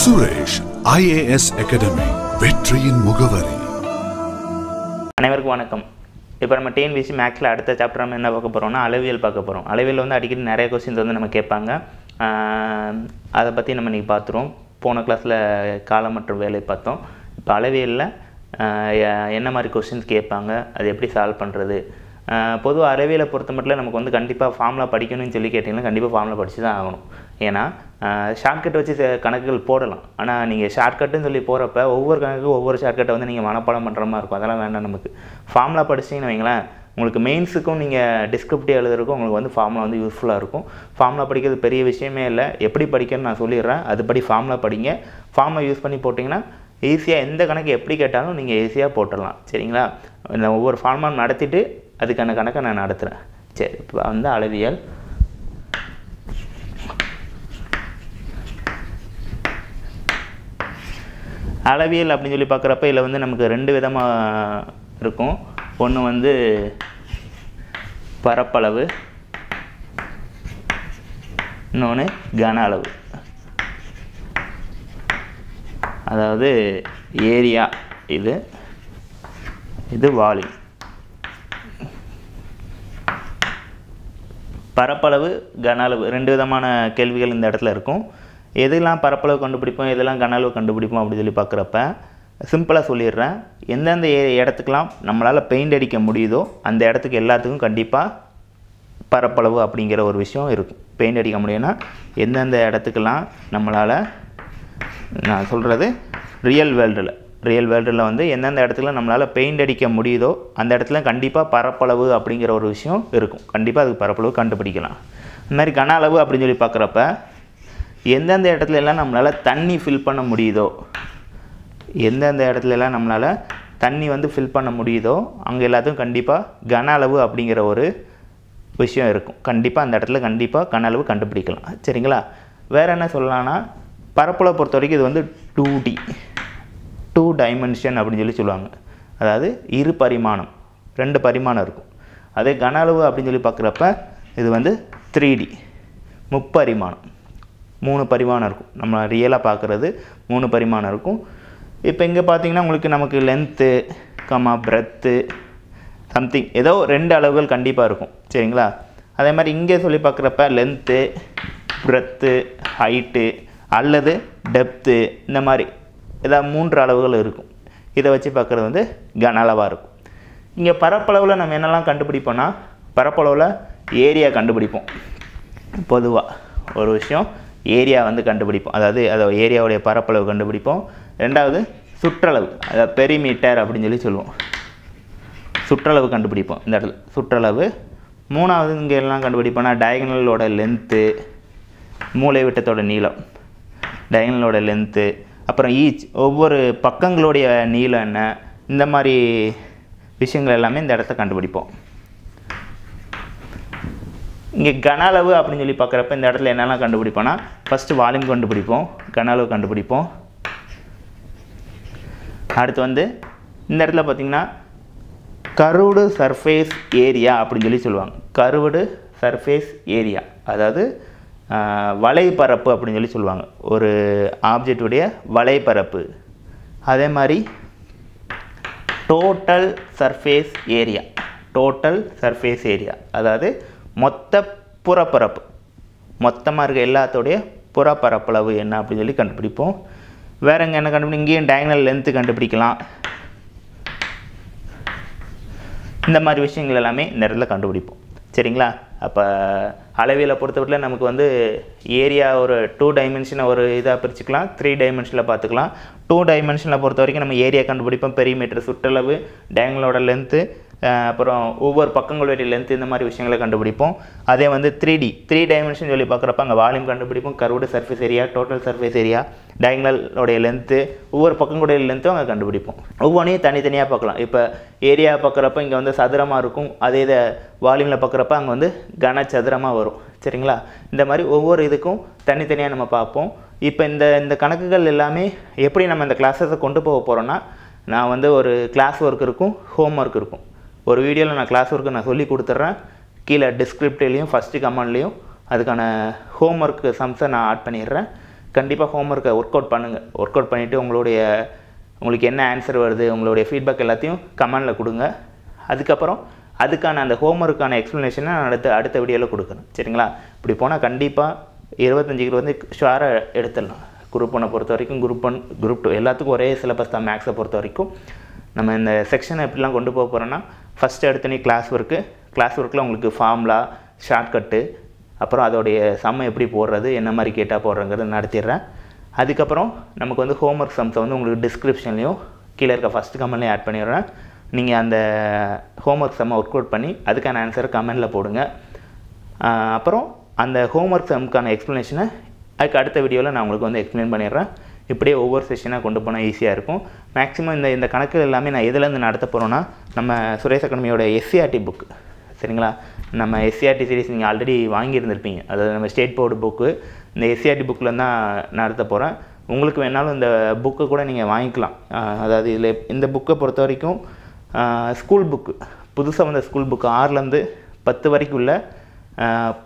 Suresh IAS academy வெற்றியின் முகவரி அனைவருக்கும் வணக்கம் இப்போ நம்ம டிஎன்பிசி மேக்ஸில் அடுத்த சாப்டர் நம்ம என்ன பார்க்க போகிறோம்னா அளவியல் பார்க்க போகிறோம் அளவியல் வந்து அடிக்கடி நிறைய கொஸ்டின்ஸ் வந்து நம்ம கேட்பாங்க அதை பற்றி நம்ம இன்றைக்கி பார்த்துருவோம் போன கிளாஸில் காலம் மற்றும் வேலை பார்த்தோம் இப்போ அளவியலில் என்ன மாதிரி கொஸ்டின்ஸ் கேட்பாங்க அது எப்படி சால்வ் பண்ணுறது பொதுவாக அளவியலை பொறுத்த மட்டும் நமக்கு வந்து கண்டிப்பாக ஃபார்மில் படிக்கணும்னு சொல்லி கேட்டிங்கன்னா கண்டிப்பாக ஃபார்மில் படித்து தான் ஆகணும் ஏன்னா ஷார்ட்கட் வச்சு கணக்குகள் போடலாம் ஆனால் நீங்கள் ஷார்ட்கட்டுன்னு சொல்லி போகிறப்ப ஒவ்வொரு கணக்கு ஒவ்வொரு ஷார்ட்கட்டை வந்து நீங்கள் மனப்பாடம் பண்ணுற மாதிரி இருக்கும் அதெல்லாம் வேண்டாம் நமக்கு ஃபார்முலா படிச்சிங்கன்னு வைங்களேன் உங்களுக்கு மெயின்ஸுக்கும் நீங்கள் டிஸ்கிரிப்டிவ் எழுதுறதுக்கும் உங்களுக்கு வந்து ஃபார்முலா வந்து யூஸ்ஃபுல்லாக இருக்கும் ஃபார்முலா படிக்கிறது பெரிய விஷயமே இல்லை எப்படி படிக்கணும்னு நான் சொல்லிடுறேன் அதுபடி ஃபார்முலா படிங்க ஃபார்முலா யூஸ் பண்ணி போட்டிங்கன்னா ஈஸியாக எந்த கணக்கு எப்படி கேட்டாலும் நீங்கள் ஈஸியாக போட்டுடலாம் சரிங்களா இந்த ஒவ்வொரு ஃபார்முலா நடத்திட்டு அதுக்கான கணக்கை நான் நடத்துகிறேன் சரி இப்போ வந்து அளவியல் அளவியல் அப்படின்னு சொல்லி பார்க்குறப்ப இதில் வந்து நமக்கு ரெண்டு விதமாக இருக்கும் ஒன்று வந்து பரப்பளவு இன்னொன்று கன அளவு அதாவது ஏரியா இது இது வால்யூம் பரப்பளவு கன அளவு ரெண்டு விதமான கேள்விகள் இந்த இடத்துல இருக்கும் எதெல்லாம் பரப்பளவு கண்டுபிடிப்போம் எதெல்லாம் கனளவு கண்டுபிடிப்போம் அப்படின்னு சொல்லி பார்க்குறப்ப சிம்பிளாக சொல்லிடுறேன் எந்தெந்த இடத்துக்கெலாம் நம்மளால் பெயிண்ட் அடிக்க முடியுதோ அந்த இடத்துக்கு எல்லாத்துக்கும் கண்டிப்பாக பரப்பளவு அப்படிங்கிற ஒரு விஷயம் இருக்கும் பெயிண்ட் அடிக்க முடியும்னா எந்தெந்த இடத்துக்கெல்லாம் நம்மளால் நான் சொல்கிறது ரியல் வேர்ல்டில் ரியல் வேர்ல்டில் வந்து எந்தெந்த இடத்துல நம்மளால் பெயிண்ட் அடிக்க முடியுதோ அந்த இடத்துல கண்டிப்பாக பரப்பளவு அப்படிங்கிற ஒரு விஷயம் இருக்கும் கண்டிப்பாக அதுக்கு பரப்பளவு கண்டுபிடிக்கலாம் இந்த மாதிரி கன அளவு அப்படின்னு சொல்லி பார்க்குறப்ப எந்தெந்த இடத்துல எல்லாம் நம்மளால் தண்ணி ஃபில் பண்ண முடியுதோ எந்தெந்த இடத்துல எல்லாம் நம்மளால் தண்ணி வந்து ஃபில் பண்ண முடியுதோ அங்கே எல்லாத்தையும் கண்டிப்பாக கன அளவு அப்படிங்கிற ஒரு விஷயம் இருக்கும் கண்டிப்பாக அந்த இடத்துல கண்டிப்பாக கன அளவு கண்டுபிடிக்கலாம் சரிங்களா வேறு என்ன சொல்லலாம்னா பரப்பில் பொறுத்த வரைக்கும் இது வந்து டூ டி டூ டைமென்ஷன் அப்படின்னு சொல்லி சொல்லுவாங்க அதாவது இரு பரிமாணம் ரெண்டு பரிமாணம் இருக்கும் அதே கன அளவு அப்படின்னு சொல்லி பார்க்குறப்ப இது வந்து த்ரீ டி முப்பரிமாணம் மூணு பரிமாணம் இருக்கும் நம்ம ரியலாக பார்க்குறது மூணு பரிமாணம் இருக்கும் இப்போ இங்கே பார்த்தீங்கன்னா உங்களுக்கு நமக்கு லென்த்து கமா பிரத்து சம்திங் ஏதோ ரெண்டு அளவுகள் கண்டிப்பாக இருக்கும் சரிங்களா அதே மாதிரி இங்கே சொல்லி பார்க்குறப்ப லென்த்து பிரத்து ஹைட்டு அல்லது டெப்த்து இந்த மாதிரி ஏதாவது மூன்று அளவுகள் இருக்கும் இதை வச்சு பார்க்குறது வந்து கன அளவாக இருக்கும் இங்கே பரப்பளவில் நம்ம என்னெல்லாம் கண்டுபிடிப்போம்னா பரப்பளவில் ஏரியா கண்டுபிடிப்போம் பொதுவாக ஒரு விஷயம் ஏரியா வந்து கண்டுபிடிப்போம் அதாவது அதை ஏரியாவுடைய பரப்பளவு கண்டுபிடிப்போம் ரெண்டாவது சுற்றளவு அதாவது பெரிமீட்டர் அப்படின்னு சொல்லி சொல்லுவோம் சுற்றளவு கண்டுபிடிப்போம் இந்த இடத்துல சுற்றளவு மூணாவது இங்கே எல்லாம் கண்டுபிடிப்போம்னா டயகனலோட லென்த்து மூளை விட்டத்தோட நீளம் டயகனலோட லென்த்து அப்புறம் ஈச் ஒவ்வொரு பக்கங்களுடைய நீளம் என்ன இந்த மாதிரி விஷயங்கள் எல்லாமே இந்த இடத்த கண்டுபிடிப்போம் இங்கே கன அளவு அப்படின்னு சொல்லி பார்க்குறப்ப இந்த இடத்துல என்னெல்லாம் கண்டுபிடிப்போம்னா ஃபஸ்ட்டு வால்யூம் கண்டுபிடிப்போம் கன அளவு கண்டுபிடிப்போம் அடுத்து வந்து இந்த இடத்துல பார்த்திங்கன்னா கருவடு சர்ஃபேஸ் ஏரியா அப்படின்னு சொல்லி சொல்லுவாங்க கருவடு சர்ஃபேஸ் ஏரியா அதாவது வலைப்பரப்பு அப்படின்னு சொல்லி சொல்லுவாங்க ஒரு ஆப்ஜெக்டுடைய வலைப்பரப்பு அதே மாதிரி total surface area total surface area அதாவது மொத்த புறப்பரப்பு மொத்தமாக இருக்க எல்லாத்தோடைய புறப்பரப்பளவு என்ன அப்படின்னு சொல்லி கண்டுபிடிப்போம் வேறு எங்கே என்ன கண்டுபிடி இங்கேயும் டயங்கனல் லென்த்து கண்டுபிடிக்கலாம் இந்த மாதிரி விஷயங்கள் எல்லாமே இந்த இடத்துல கண்டுபிடிப்போம் சரிங்களா அப்போ அளவியலை பொறுத்தவரையில் நமக்கு வந்து ஏரியா ஒரு டூ டைமென்ஷனை ஒரு இதாக பிரிச்சுக்கலாம் த்ரீ டைமென்ஷனில் பார்த்துக்கலாம் டூ டைமென்ஷனில் பொறுத்த வரைக்கும் நம்ம ஏரியா கண்டுபிடிப்போம் பெரிய மீட்டர் சுற்றளவு டயங்களோட லென்த்து அப்புறம் ஒவ்வொரு பக்கங்களுடைய லென்த் இந்த மாதிரி விஷயங்களை கண்டுபிடிப்போம் அதே வந்து த்ரீ டி த்ரீ டைமென்ஷன் சொல்லி பார்க்குறப்ப அங்கே வால்யூம் கண்டுபிடிப்போம் கருவுடு surface area total surface area டயங்கலோடைய லென்த்து ஒவ்வொரு பக்கங்களுடைய லென்த்தும் அங்கே கண்டுபிடிப்போம் ஒவ்வொன்றையும் தனித்தனியாக பார்க்கலாம் இப்போ ஏரியா பார்க்குறப்ப இங்கே வந்து சதுரமாக இருக்கும் அதே இதை வால்யூமில் பார்க்குறப்ப அங்கே வந்து கனச்சதுரமாக வரும் சரிங்களா இந்த மாதிரி ஒவ்வொரு இதுக்கும் தனித்தனியாக நம்ம பார்ப்போம் இப்போ இந்த இந்த கணக்குகள் எல்லாமே எப்படி நம்ம இந்த கிளாஸஸை கொண்டு போக போகிறோன்னா நான் வந்து ஒரு கிளாஸ் ஒர்க் இருக்கும் ஹோம் ஒர்க் இருக்கும் ஒரு வீடியோவில் நான் கிளாஸ் ஒர்க்கு நான் சொல்லி கொடுத்துட்றேன் கீழே டிஸ்கிரிப்டிலையும் ஃபஸ்ட்டு கமெண்ட்லேயும் அதுக்கான ஹோம் ஒர்க்கு சம்ஸை நான் ஆட் பண்ணிடுறேன் கண்டிப்பாக ஹோம் ஒர்க்கை ஒர்க் அவுட் பண்ணுங்கள் ஒர்க் அவுட் பண்ணிவிட்டு உங்களுடைய உங்களுக்கு என்ன ஆன்சர் வருது உங்களுடைய ஃபீட்பேக் எல்லாத்தையும் கமெண்டில் கொடுங்க அதுக்கப்புறம் அதுக்கான அந்த ஹோம் ஒர்க்கான எக்ஸ்ப்ளனேஷனை நான் அடுத்த அடுத்த வீடியோவில் கொடுக்குறேன் சரிங்களா இப்படி போனால் கண்டிப்பாக இருபத்தஞ்சி கிலோ வந்து ஷுவராக எடுத்துடலாம் குரூப் ஒன்றை பொறுத்த வரைக்கும் குரூப் ஒன் குரூப் டூ எல்லாத்துக்கும் ஒரே சிலபஸ் தான் மேக்ஸை பொறுத்த வரைக்கும் நம்ம இந்த செக்ஷனை எப்படிலாம் கொண்டு போக போகிறோன்னா ஃபஸ்ட்டு எடுத்தனே கிளாஸ் ஒர்க்கு கிளாஸ் ஒர்க்கில் உங்களுக்கு ஃபார்முலா ஷார்ட்கட்டு அப்புறம் அதோடைய சம் எப்படி போடுறது என்ன மாதிரி கேட்டால் போடுறங்கிறத நடத்திடுறேன் அதுக்கப்புறம் நமக்கு வந்து ஹோம்ஒர்க் சம்ஸை வந்து உங்களுக்கு டிஸ்கிரிப்ஷன்லேயும் கீழே இருக்க ஃபஸ்ட்டு கமெண்ட்லேயும் ஆட் பண்ணிடுறேன் நீங்கள் அந்த ஹோம்ஒர்க் செம்மை ஒர்க் அவுட் பண்ணி அதுக்கான ஆன்சரை கமெண்டில் போடுங்க அப்புறம் அந்த ஹோம்ஒர்க் செம்க்கான எக்ஸ்ப்ளனேஷனை அதுக்கு அடுத்த வீடியோவில் நான் உங்களுக்கு வந்து எக்ஸ்பிளைன் பண்ணிடுறேன் இப்படியே ஒவ்வொரு செஷனாக கொண்டு போனால் ஈஸியாக இருக்கும் மேக்ஸிமம் இந்த இந்த கணக்கு எல்லாமே நான் எதுலேருந்து நடத்த போகிறோன்னா நம்ம சுரேஷ் அகாடமியோட எஸ்சிஆர்டி புக் சரிங்களா நம்ம எஸ்சிஆர்டி சீரிஸ் நீங்கள் ஆல்ரெடி வாங்கியிருந்திருப்பீங்க அதாவது நம்ம ஸ்டேட் போர்டு புக்கு இந்த எஸ்சிஆர்டி புக்கில் தான் நடத்த போகிறேன் உங்களுக்கு வேணாலும் இந்த புக்கை கூட நீங்கள் வாங்கிக்கலாம் அதாவது இதில் இந்த புக்கை பொறுத்த வரைக்கும் ஸ்கூல் புக்கு புதுசாக வந்த ஸ்கூல் புக்கு ஆறுலேருந்து பத்து வரைக்கும் உள்ள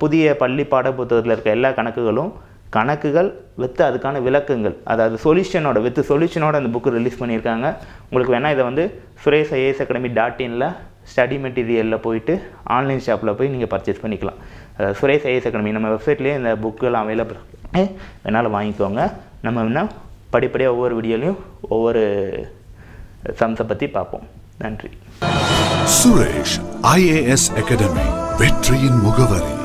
புதிய பள்ளி பாட புத்தகத்தில் இருக்க எல்லா கணக்குகளும் கணக்குகள் வித்து அதுக்கான விளக்கங்கள் அதாவது சொல்யூஷனோட வித் சொல்யூஷனோட அந்த புக்கு ரிலீஸ் பண்ணியிருக்காங்க உங்களுக்கு வேணால் இதை வந்து சுரேஷ் ஐஏஎஸ் அகாடமி டாட் இனில் ஸ்டடி மெட்டீரியலில் போயிட்டு ஆன்லைன் ஷாப்பில் போய் நீங்கள் பர்ச்சேஸ் பண்ணிக்கலாம் அதாவது சுரேஷ் ஐஏஎஸ் அகாடமி நம்ம வெப்சைட்லேயே இந்த புக்கெல்லாம் அவைலபிள் வேணாலும் வாங்கிக்கோங்க நம்ம வேணால் படிப்படியாக ஒவ்வொரு வீடியோலையும் ஒவ்வொரு சம்ஸை பற்றி பார்ப்போம் நன்றி சுரேஷ் ஐஏஎஸ் அகாடமி வெற்றியின் முகவரி